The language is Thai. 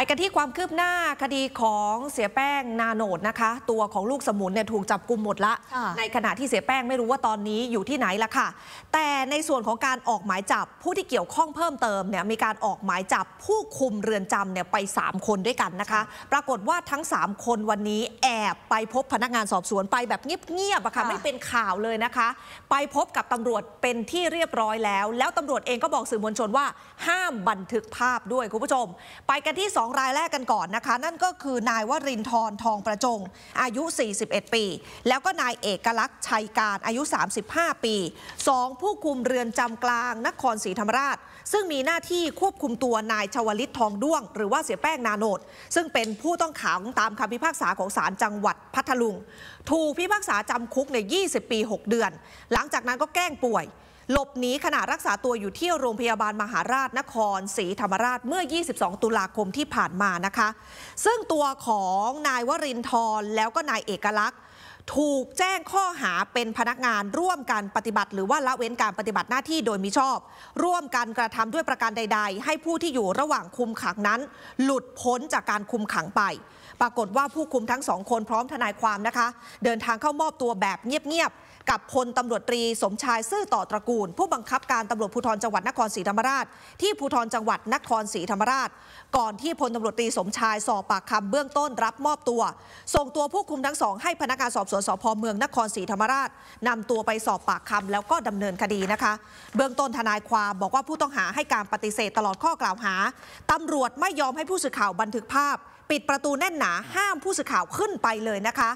ไปกันที่ความคืบหน้าคดีของเสียแป้งนาโนดนะคะตัวของลูกสมุนเนี่ยถูกจับกลุมหมดละ ในขณะที่เสียแป้งไม่รู้ว่าตอนนี้อยู่ที่ไหนละค่ะ แต่ในส่วนของการออกหมายจับ ผู้ที่เกี่ยวข้องเพิ่มเติมเนี่ยมีการออกหมายจับผู้คุมเรือนจำเนี่ยไป 3 คนด้วยกันนะคะ ปรากฏว่าทั้ง 3 คนวันนี้แอบไปพบพนักงานสอบสวนไปแบบเงียบๆอะค่ะไม่เป็นข่าวเลยนะคะ ไปพบกับตำรวจเป็นที่เรียบร้อยแล้ว แล้วตำรวจเองก็บอกสื่อมวลชนว่าห้ามบันทึกภาพด้วยคุณผู้ชมไปกันที่2 2รายแรกกันก่อนนะคะ นั่นก็คือนายวรินทร์ทองประจง อายุ 41 ปี แล้วก็นายเอกลักษณ์ชัยการอายุ 35 ปี 2 ผู้คุมเรือนจำกลาง นครศรีธรรมราช ซึ่งมีหน้าที่ควบคุมตัวนายชวลิตทองด้วง หรือว่าเสียแป้งนาโนดซึ่งเป็นผู้ต้องขังตามคำพิพากษาของศาลจังหวัดพัทลุง ถูกพิพากษาจำคุกใน 20 ปี 6 เดือน หลังจากนั้นก็แกล้งป่วยหลบหนีขณะรักษาตัวอยู่ที่โรงพยาบาลมหาราชนครศรีธรรมราชเมื่อ 22 ตุลาคมที่ผ่านมานะคะ ซึ่งตัวของนายวรินทร์แล้วก็นายเอกลักษณ์ถูกแจ้งข้อหาเป็นพนักงานร่วมกันปฏิบัติ หรือว่าละเว้นการปฏิบัติหน้าที่โดยมิชอบ ร่วมกันกระทำด้วยประการใด ๆ ให้ผู้ที่อยู่ระหว่างคุมขังนั้น หลุดพ้นจากการคุมขังไป ปรากฏว่าผู้คุมทั้งสองคนพร้อมทนายความนะคะ เดินทางเข้ามอบตัวแบบเงียบ ๆ กับพลตำรวจตรีสมชายซื่อต่อตระกูล ผู้บังคับการตำรวจภูธรจังหวัดนครศรีธรรมราช ที่ภูธรจังหวัดนครศรีธรรมราช ก่อนที่พลตำรวจตรีสมชายสอบปากคำเบื้องต้นรับมอบตัวส่งตัวผู้คุมทั้งสองให้พนักงานสอบสวนสพเมืองนครศรีธรรมราช นำตัวไปสอบปากคำแล้วก็ดำเนินคดีนะคะ เบื้องต้นทนายความบอกว่าผู้ต้องหาให้การปฏิเสธตลอดข้อกล่าวหาตำรวจไม่ยอมให้ผู้สื่อข่าวบันทึกภาพ ปิดประตูแน่นหนาห้ามผู้สื่อข่าวขึ้นไปเลยนะคะ